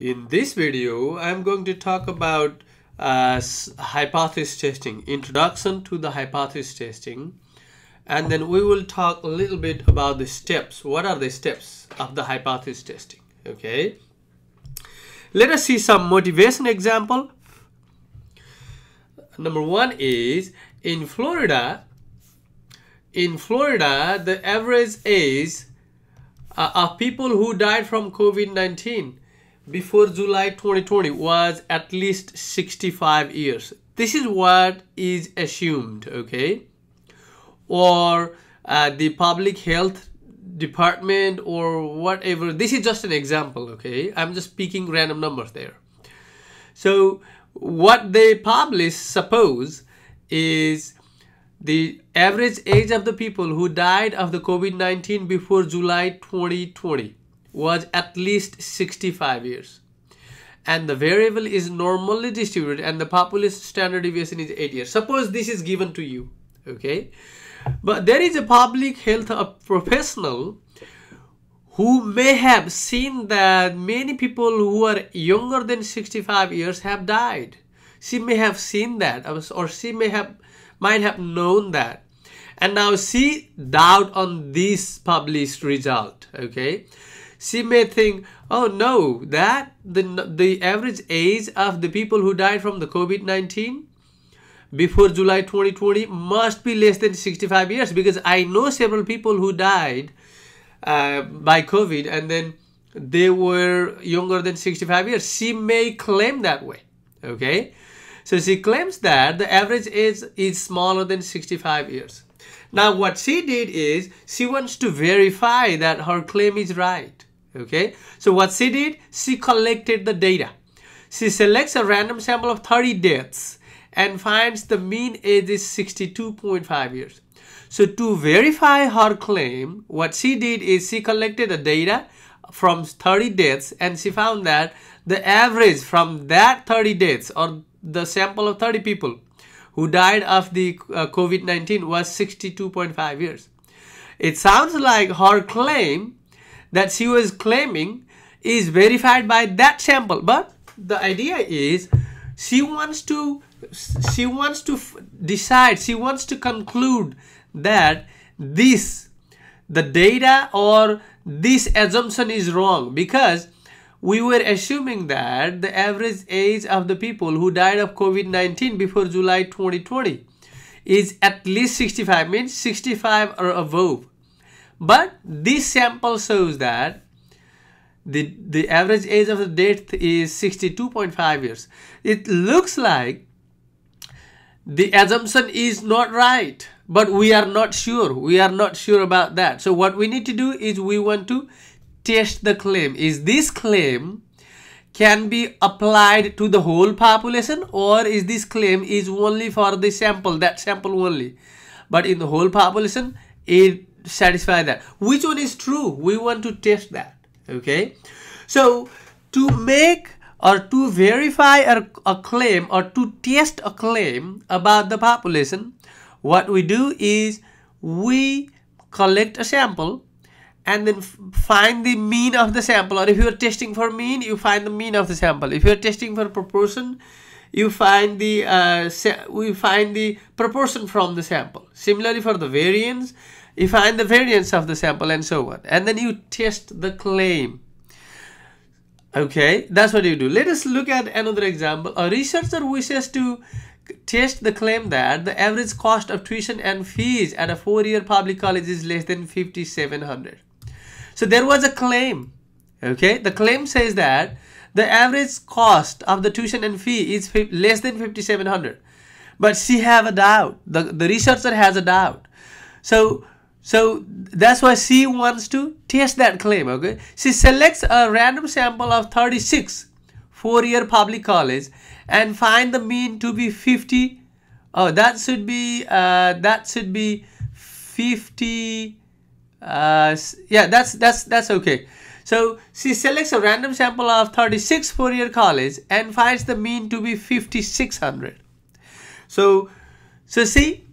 In this video, I'm going to talk about uh, hypothesis testing, introduction to the hypothesis testing, and then we will talk a little bit about the steps. What are the steps of the hypothesis testing? Okay. Let us see some motivation example. Number one is in Florida, in Florida, the average age uh, of people who died from COVID-19 before July 2020 was at least 65 years. This is what is assumed, okay? Or uh, the public health department or whatever. This is just an example, okay? I'm just picking random numbers there. So what they publish, suppose, is the average age of the people who died of the COVID-19 before July 2020 was at least 65 years. And the variable is normally distributed and the population standard deviation is 8 years. Suppose this is given to you, okay? But there is a public health professional who may have seen that many people who are younger than 65 years have died. She may have seen that or she may have might have known that. And now she doubt on this published result, okay? she may think, oh no, that the, the average age of the people who died from the COVID-19 before July 2020 must be less than 65 years because I know several people who died uh, by COVID and then they were younger than 65 years. She may claim that way, okay? So she claims that the average age is smaller than 65 years. Now what she did is she wants to verify that her claim is right. Okay, so what she did, she collected the data. She selects a random sample of 30 deaths and finds the mean age is 62.5 years. So to verify her claim, what she did is she collected the data from 30 deaths and she found that the average from that 30 deaths or the sample of 30 people who died of the uh, COVID-19 was 62.5 years. It sounds like her claim that she was claiming is verified by that sample but the idea is she wants to she wants to decide she wants to conclude that this the data or this assumption is wrong because we were assuming that the average age of the people who died of COVID-19 before July 2020 is at least 65 means 65 or above but this sample shows that the, the average age of the death is 62.5 years. It looks like the assumption is not right, but we are not sure. We are not sure about that. So what we need to do is we want to test the claim. Is this claim can be applied to the whole population or is this claim is only for the sample, that sample only. But in the whole population, it satisfy that. Which one is true? We want to test that, okay? So to make or to verify a, a claim or to test a claim about the population, what we do is we collect a sample and then find the mean of the sample or if you are testing for mean you find the mean of the sample if you are testing for proportion you find the uh, we find the proportion from the sample similarly for the variance you find the variance of the sample and so on and then you test the claim okay that's what you do let us look at another example a researcher wishes to test the claim that the average cost of tuition and fees at a four-year public college is less than 5700 so there was a claim okay the claim says that the average cost of the tuition and fee is less than 5700 but she have a doubt the, the researcher has a doubt so so that's why she wants to test that claim, okay? She selects a random sample of 36 four-year public college and find the mean to be 50. Oh, that should be, uh, that should be 50. Uh, yeah, that's, that's, that's okay. So she selects a random sample of 36 four-year college and finds the mean to be 5,600. So, so see,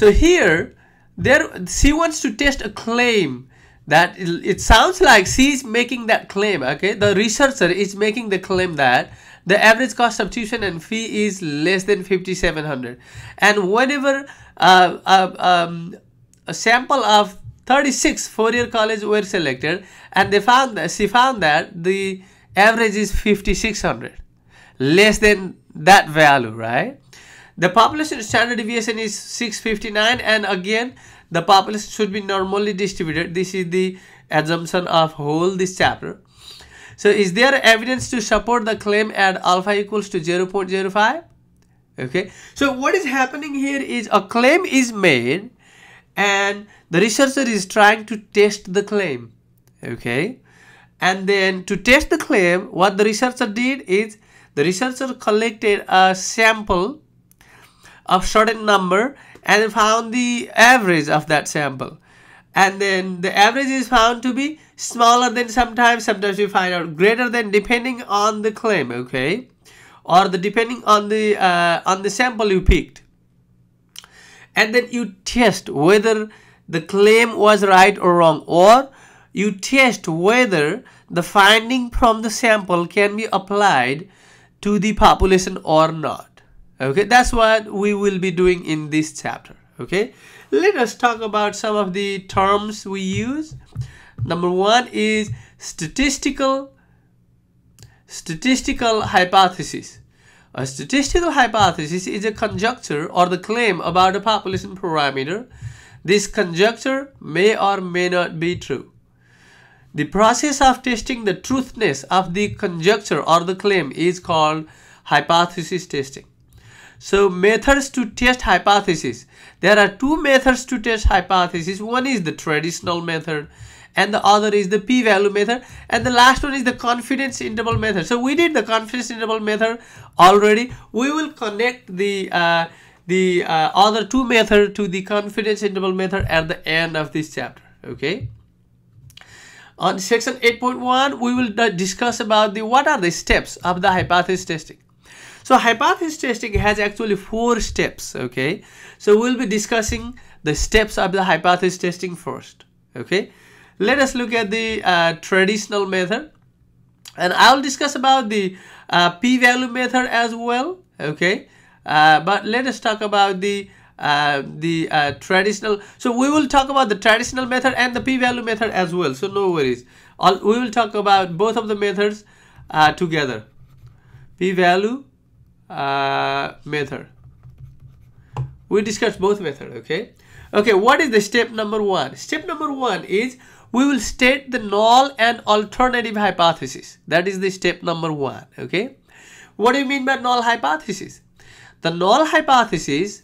so here, there she wants to test a claim that it sounds like she's making that claim. Okay, the researcher is making the claim that the average cost of tuition and fee is less than 5700 and whenever uh, uh, um, a sample of 36 four-year college were selected and they found that she found that the average is 5600 less than that value right the population standard deviation is 659 and again the population should be normally distributed. This is the assumption of whole this chapter. So is there evidence to support the claim at alpha equals to 0 0.05? Okay. So what is happening here is a claim is made and the researcher is trying to test the claim. Okay. And then to test the claim, what the researcher did is the researcher collected a sample of certain number and found the average of that sample and then the average is found to be smaller than sometimes sometimes you find out greater than depending on the claim okay or the depending on the uh, on the sample you picked and then you test whether the claim was right or wrong or you test whether the finding from the sample can be applied to the population or not okay that's what we will be doing in this chapter okay let us talk about some of the terms we use number one is statistical statistical hypothesis a statistical hypothesis is a conjecture or the claim about a population parameter this conjecture may or may not be true the process of testing the truthness of the conjecture or the claim is called hypothesis testing so methods to test hypothesis. There are two methods to test hypothesis. One is the traditional method and the other is the p-value method and the last one is the confidence interval method. So we did the confidence interval method already. We will connect the uh, the uh, other two method to the confidence interval method at the end of this chapter. Okay on section 8.1 we will discuss about the what are the steps of the hypothesis testing so hypothesis testing has actually four steps, okay? So we'll be discussing the steps of the hypothesis testing first, okay? Let us look at the uh, traditional method and I'll discuss about the uh, p-value method as well, okay? Uh, but let us talk about the uh, the uh, traditional so we will talk about the traditional method and the p-value method as well so no worries All, we will talk about both of the methods uh, together p-value uh, method. We discussed both methods, okay? Okay, what is the step number one? Step number one is we will state the null and alternative hypothesis. That is the step number one, okay? What do you mean by null hypothesis? The null hypothesis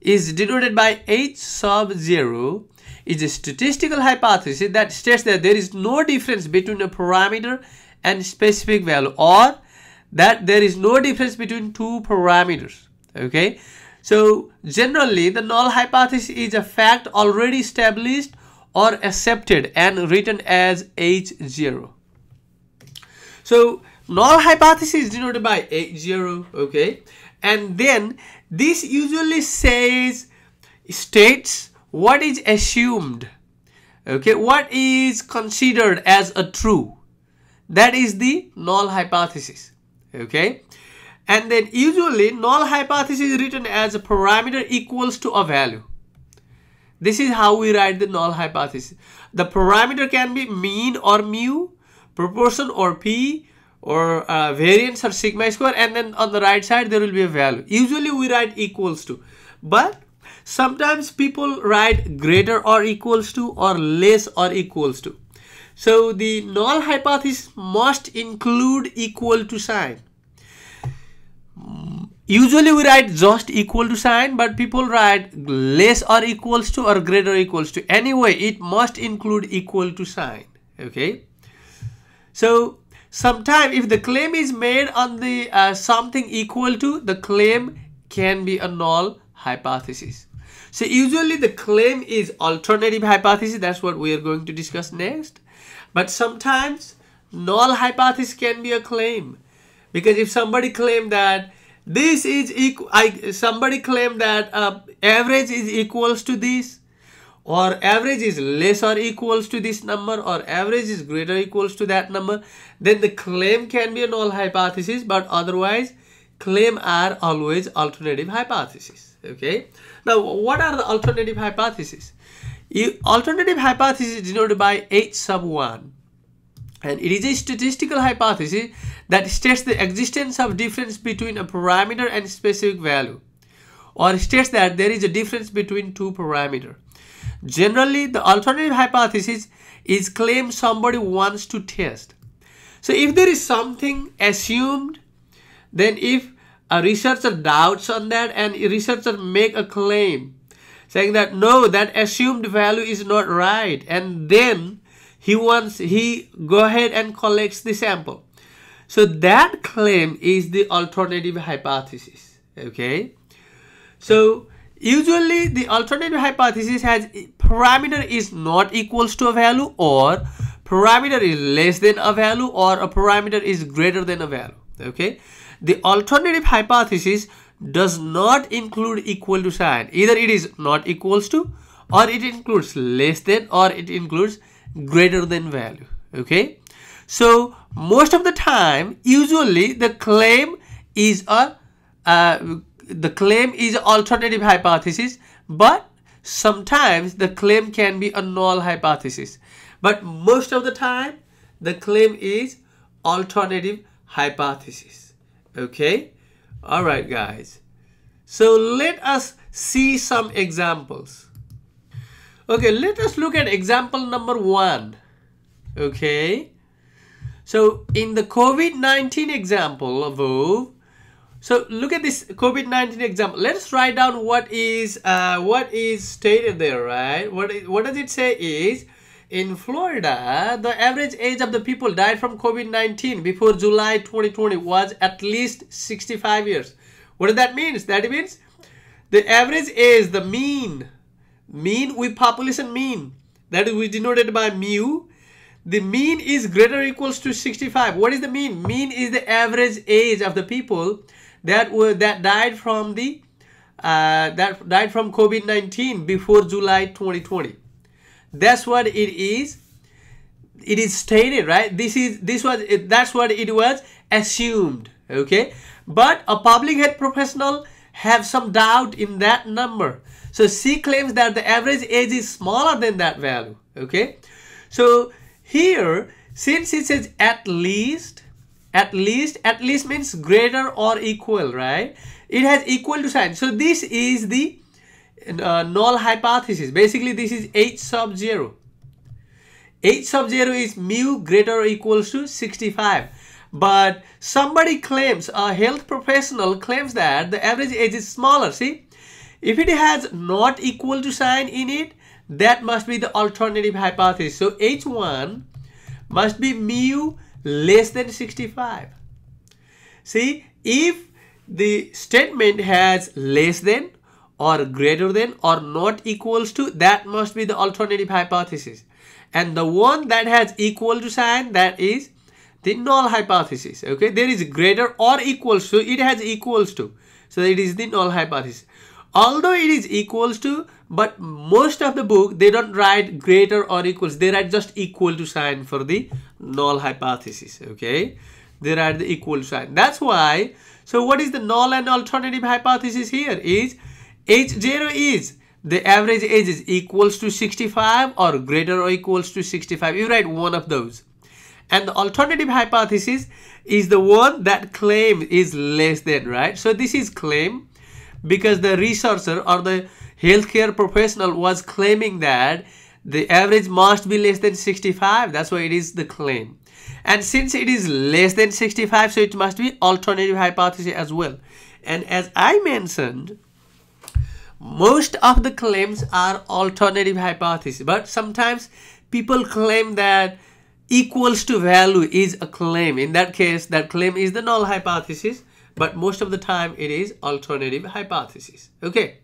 is denoted by H sub 0 is a statistical hypothesis that states that there is no difference between a parameter and specific value or that there is no difference between two parameters okay so generally the null hypothesis is a fact already established or accepted and written as h0 so null hypothesis is denoted by h0 okay and then this usually says states what is assumed okay what is considered as a true that is the null hypothesis okay and then usually null hypothesis is written as a parameter equals to a value this is how we write the null hypothesis the parameter can be mean or mu proportion or p or uh, variance or sigma square and then on the right side there will be a value usually we write equals to but sometimes people write greater or equals to or less or equals to so the null hypothesis must include equal to sign usually we write just equal to sign but people write less or equals to or greater or equals to anyway it must include equal to sign okay so sometimes if the claim is made on the uh, something equal to the claim can be a null hypothesis so usually the claim is alternative hypothesis that's what we are going to discuss next but sometimes null hypothesis can be a claim because if somebody claim that this is equal somebody claim that uh, average is equals to this or average is less or equals to this number or average is greater equals to that number then the claim can be a null hypothesis but otherwise claim are always alternative hypotheses okay now what are the alternative hypotheses you, alternative hypothesis is denoted by h sub 1 and it is a statistical hypothesis that states the existence of difference between a parameter and specific value or states that there is a difference between two parameter. Generally, the alternative hypothesis is claim somebody wants to test. So if there is something assumed, then if a researcher doubts on that and a researcher make a claim saying that no, that assumed value is not right and then he wants, he go ahead and collects the sample. So that claim is the alternative hypothesis, okay? So usually the alternative hypothesis has parameter is not equals to a value or parameter is less than a value or a parameter is greater than a value, okay? The alternative hypothesis does not include equal to sign. Either it is not equals to or it includes less than or it includes greater than value, okay? So most of the time usually the claim is a uh, the claim is alternative hypothesis but sometimes the claim can be a null hypothesis but most of the time the claim is alternative hypothesis okay all right guys so let us see some examples okay let us look at example number one okay so in the COVID-19 example above, so look at this COVID-19 example. Let's write down what is uh, what is stated there, right? What is, what does it say is in Florida, the average age of the people died from COVID-19 before July 2020 was at least 65 years. What does that mean? That means the average age, the mean, mean with population mean, that is denoted by mu, the mean is greater equals to 65 what is the mean mean is the average age of the people that were that died from the uh, that died from covid-19 before july 2020 that's what it is it is stated right this is this was that's what it was assumed okay but a public health professional have some doubt in that number so she claims that the average age is smaller than that value okay so here, since it says at least, at least, at least means greater or equal, right? It has equal to sign. So this is the uh, null hypothesis. Basically, this is h sub 0. h sub 0 is mu greater or equals to 65. But somebody claims, a health professional claims that the average age is smaller. See, if it has not equal to sign in it, that must be the alternative hypothesis. So H1 must be mu less than 65. See, if the statement has less than or greater than or not equals to, that must be the alternative hypothesis. And the one that has equal to sign, that is the null hypothesis. Okay, there is greater or equals to, it has equals to. So it is the null hypothesis. Although it is equals to, but most of the book they don't write greater or equals they write just equal to sign for the null hypothesis okay they write the equal sign that's why so what is the null and alternative hypothesis here is h0 is the average age is equals to 65 or greater or equals to 65 you write one of those and the alternative hypothesis is the one that claim is less than right so this is claim because the researcher or the healthcare professional was claiming that the average must be less than 65. That's why it is the claim. And since it is less than 65, so it must be alternative hypothesis as well. And as I mentioned, most of the claims are alternative hypothesis. But sometimes people claim that equals to value is a claim. In that case, that claim is the null hypothesis. But most of the time, it is alternative hypothesis. Okay.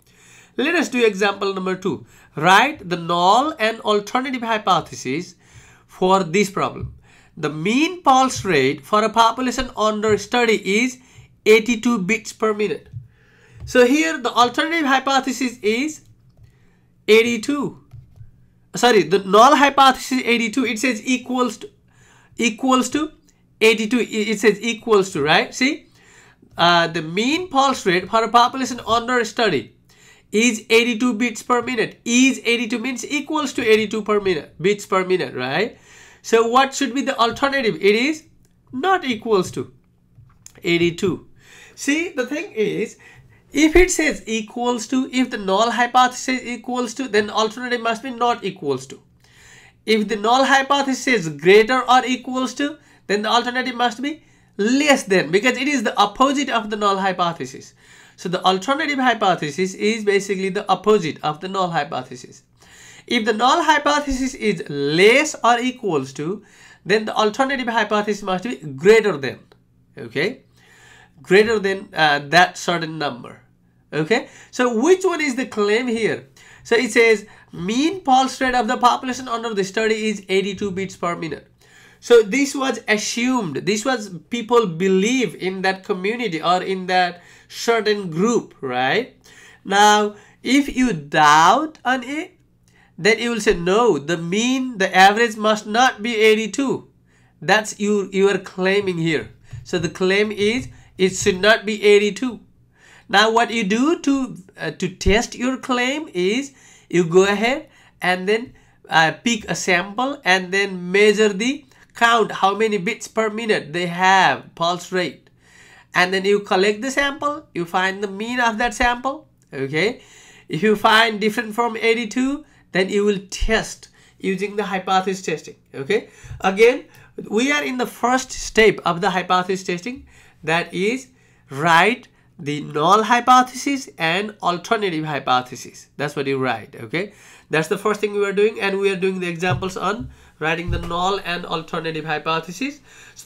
Let us do example number two. Write the null and alternative hypothesis for this problem. The mean pulse rate for a population under study is 82 beats per minute. So here the alternative hypothesis is 82. Sorry, the null hypothesis 82. It says equals to equals to 82. It says equals to, right? See, uh, the mean pulse rate for a population under study is 82 bits per minute is 82 means equals to 82 per minute bits per minute right so what should be the alternative it is not equals to 82 see the thing is if it says equals to if the null hypothesis equals to then alternative must be not equals to if the null hypothesis greater or equals to then the alternative must be less than because it is the opposite of the null hypothesis so the alternative hypothesis is basically the opposite of the null hypothesis. If the null hypothesis is less or equals to, then the alternative hypothesis must be greater than, okay? Greater than uh, that certain number, okay? So which one is the claim here? So it says mean pulse rate of the population under the study is 82 beats per minute. So this was assumed, this was people believe in that community or in that certain group, right? Now, if you doubt on it, then you will say, no, the mean, the average must not be 82. That's you, you are claiming here. So the claim is, it should not be 82. Now what you do to, uh, to test your claim is, you go ahead and then uh, pick a sample and then measure the count how many bits per minute they have pulse rate and then you collect the sample you find the mean of that sample okay if you find different from 82 then you will test using the hypothesis testing okay again we are in the first step of the hypothesis testing that is write the null hypothesis and alternative hypothesis that's what you write okay that's the first thing we are doing and we are doing the examples on writing the null and alternative hypothesis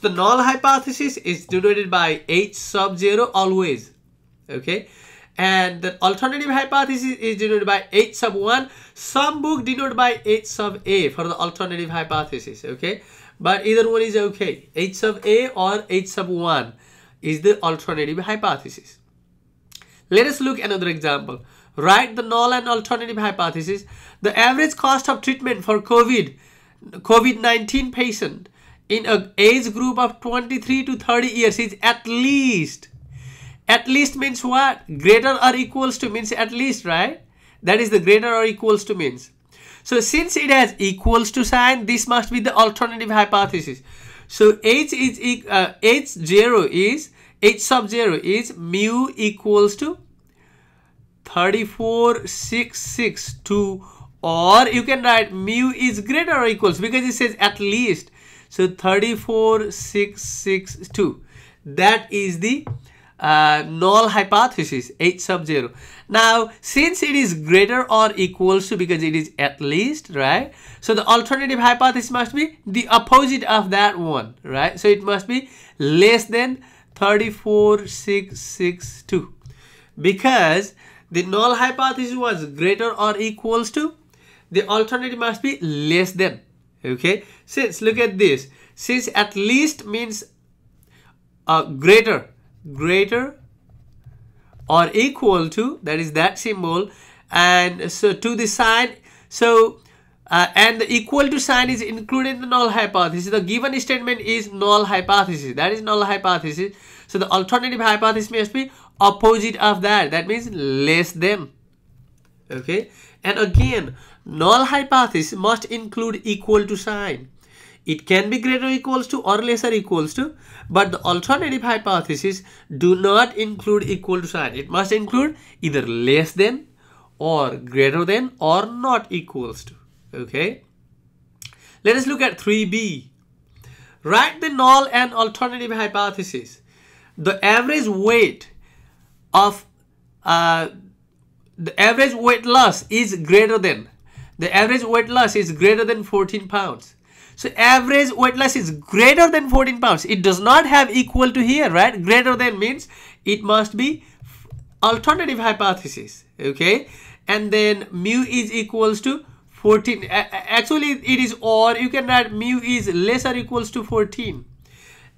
the null hypothesis is denoted by H sub 0 always. Okay. And the alternative hypothesis is denoted by H sub 1. Some book denoted by H sub A for the alternative hypothesis. Okay. But either one is okay. H sub A or H sub 1 is the alternative hypothesis. Let us look another example. Write the null and alternative hypothesis. The average cost of treatment for COVID COVID-19 patient in a age group of 23 to 30 years is at least at least means what greater or equals to means at least right that is the greater or equals to means so since it has equals to sign this must be the alternative hypothesis so h is uh, h zero is h sub zero is mu equals to 34662 or you can write mu is greater or equals because it says at least so 34662. That is the uh, null hypothesis h sub 0 now since it is greater or equals to because it is at least right so the alternative hypothesis must be the opposite of that one right so it must be less than 34662 because the null hypothesis was greater or equals to the alternative must be less than okay since look at this since at least means uh, greater greater or equal to that is that symbol and so to the sign so uh, and the equal to sign is included in the null hypothesis the given statement is null hypothesis that is null hypothesis so the alternative hypothesis must be opposite of that that means less than okay and again Null hypothesis must include equal to sign. It can be greater equals to or lesser equals to, but the alternative hypothesis do not include equal to sign. It must include either less than or greater than or not equals to. Okay. Let us look at 3b. Write the null and alternative hypothesis. The average weight of uh, the average weight loss is greater than the average weight loss is greater than 14 pounds. So average weight loss is greater than 14 pounds. It does not have equal to here, right? Greater than means it must be alternative hypothesis, okay? And then mu is equals to 14. Actually, it is or you can write mu is less or equals to 14.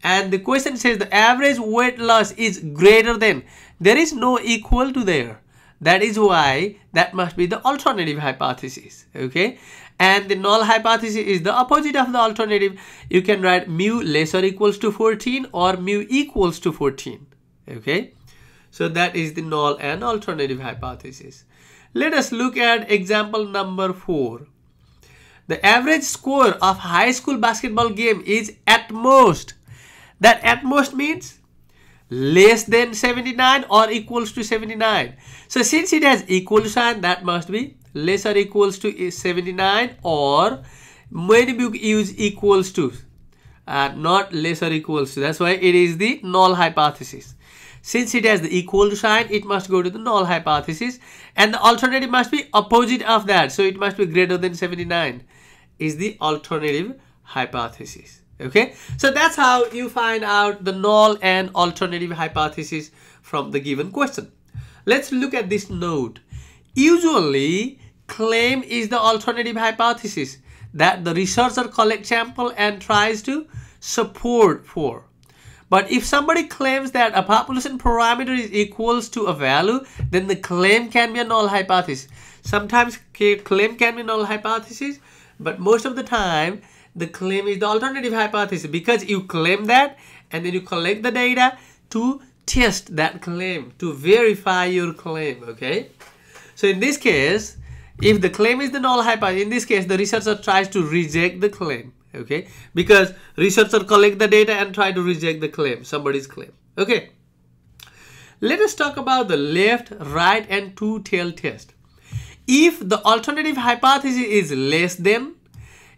And the question says the average weight loss is greater than. There is no equal to there. That is why that must be the alternative hypothesis. Okay. And the null hypothesis is the opposite of the alternative. You can write mu less or equals to 14 or mu equals to 14. Okay. So that is the null and alternative hypothesis. Let us look at example number 4. The average score of high school basketball game is at most. That at most means less than 79 or equals to 79. So since it has equal sign that must be less or equals to 79 or when you use equals to uh, not less or equals to that's why it is the null hypothesis. Since it has the equal sign it must go to the null hypothesis and the alternative must be opposite of that so it must be greater than 79 is the alternative hypothesis okay so that's how you find out the null and alternative hypothesis from the given question let's look at this note. usually claim is the alternative hypothesis that the researcher collects sample and tries to support for but if somebody claims that a population parameter is equals to a value then the claim can be a null hypothesis sometimes claim can be null hypothesis but most of the time the claim is the alternative hypothesis because you claim that and then you collect the data to test that claim to verify your claim okay so in this case if the claim is the null hypothesis in this case the researcher tries to reject the claim okay because researcher collect the data and try to reject the claim somebody's claim okay let us talk about the left right and two tail test if the alternative hypothesis is less than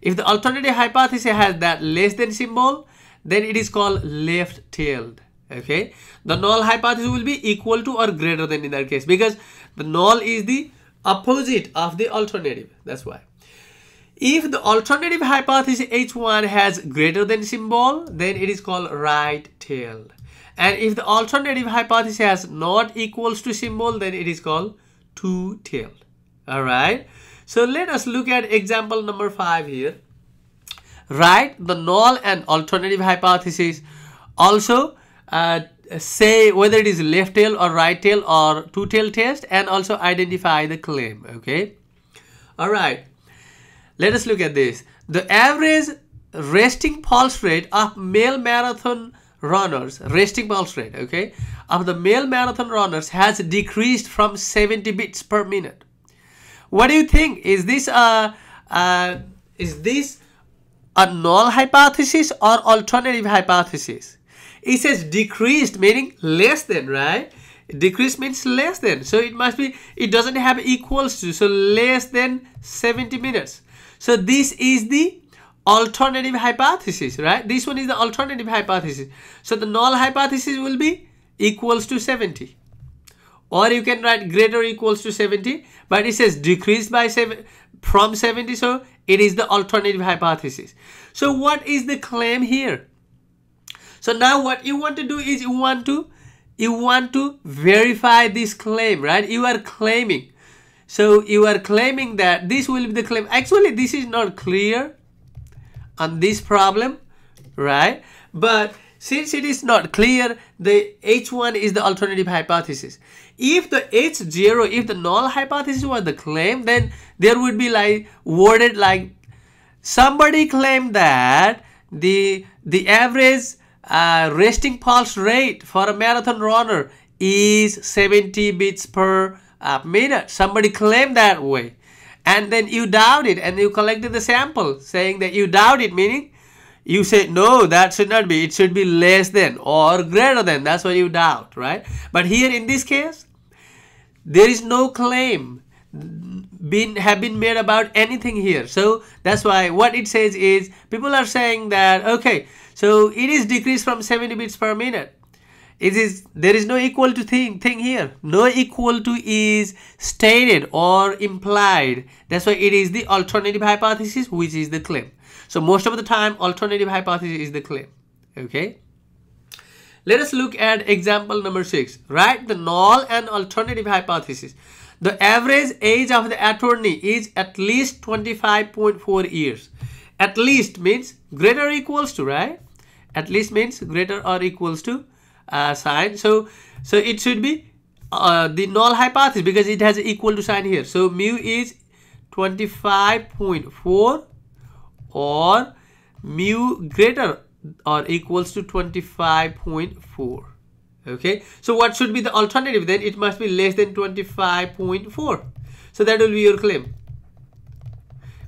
if the alternative hypothesis has that less than symbol, then it is called left-tailed. Okay, the null hypothesis will be equal to or greater than in that case because the null is the opposite of the alternative. That's why. If the alternative hypothesis H1 has greater than symbol, then it is called right-tailed. And if the alternative hypothesis has not equals to symbol, then it is called two-tailed. All right. So let us look at example number five here. Write the null and alternative hypothesis. Also uh, say whether it is left tail or right tail or two tail test and also identify the claim. Okay. All right. Let us look at this. The average resting pulse rate of male marathon runners, resting pulse rate, okay, of the male marathon runners has decreased from 70 beats per minute what do you think? Is this a, a is this a null hypothesis or alternative hypothesis? It says decreased, meaning less than, right? Decrease means less than. So it must be, it doesn't have equals to. So less than 70 minutes. So this is the alternative hypothesis, right? This one is the alternative hypothesis. So the null hypothesis will be equals to 70 or you can write greater equals to 70 but it says decreased by 7 from 70 so it is the alternative hypothesis so what is the claim here so now what you want to do is you want to you want to verify this claim right you are claiming so you are claiming that this will be the claim actually this is not clear on this problem right but since it is not clear, the H1 is the alternative hypothesis. If the H0, if the null hypothesis was the claim, then there would be like worded like somebody claimed that the the average uh, resting pulse rate for a marathon runner is 70 beats per uh, minute. Somebody claimed that way. And then you doubt it and you collected the sample saying that you doubt it, meaning you say no that should not be it should be less than or greater than that's what you doubt right but here in this case there is no claim been have been made about anything here so that's why what it says is people are saying that okay so it is decreased from 70 bits per minute it is there is no equal to thing thing here no equal to is stated or implied that's why it is the alternative hypothesis which is the claim so most of the time, alternative hypothesis is the claim. Okay. Let us look at example number six. Write the null and alternative hypothesis. The average age of the attorney is at least 25.4 years. At least means greater or equals to, right? At least means greater or equals to uh, sign. So, so it should be uh, the null hypothesis because it has equal to sign here. So mu is 25.4 or mu greater or equals to 25.4 okay so what should be the alternative then it must be less than 25.4 so that will be your claim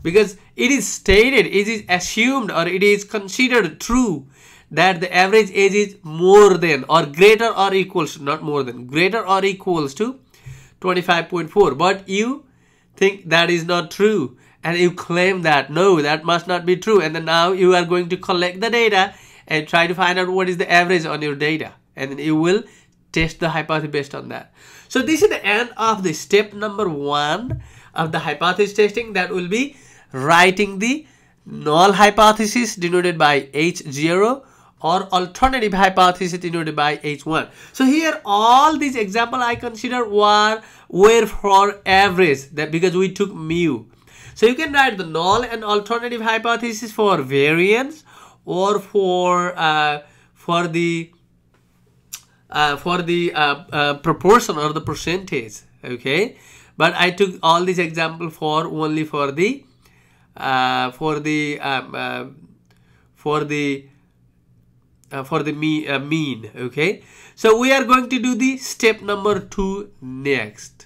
because it is stated it is assumed or it is considered true that the average age is more than or greater or equals to, not more than greater or equals to 25.4 but you think that is not true and you claim that no that must not be true and then now you are going to collect the data and try to find out what is the average on your data and then you will test the hypothesis based on that so this is the end of the step number one of the hypothesis testing that will be writing the null hypothesis denoted by h0 or alternative hypothesis denoted by H1. So here all these example I consider were, were for average that because we took mu. So you can write the null and alternative hypothesis for variance or for uh, for the uh, for the uh, uh proportion or the percentage. Okay, but I took all these example for only for the uh, for the um, uh, for the uh, for the me, uh, mean okay so we are going to do the step number two next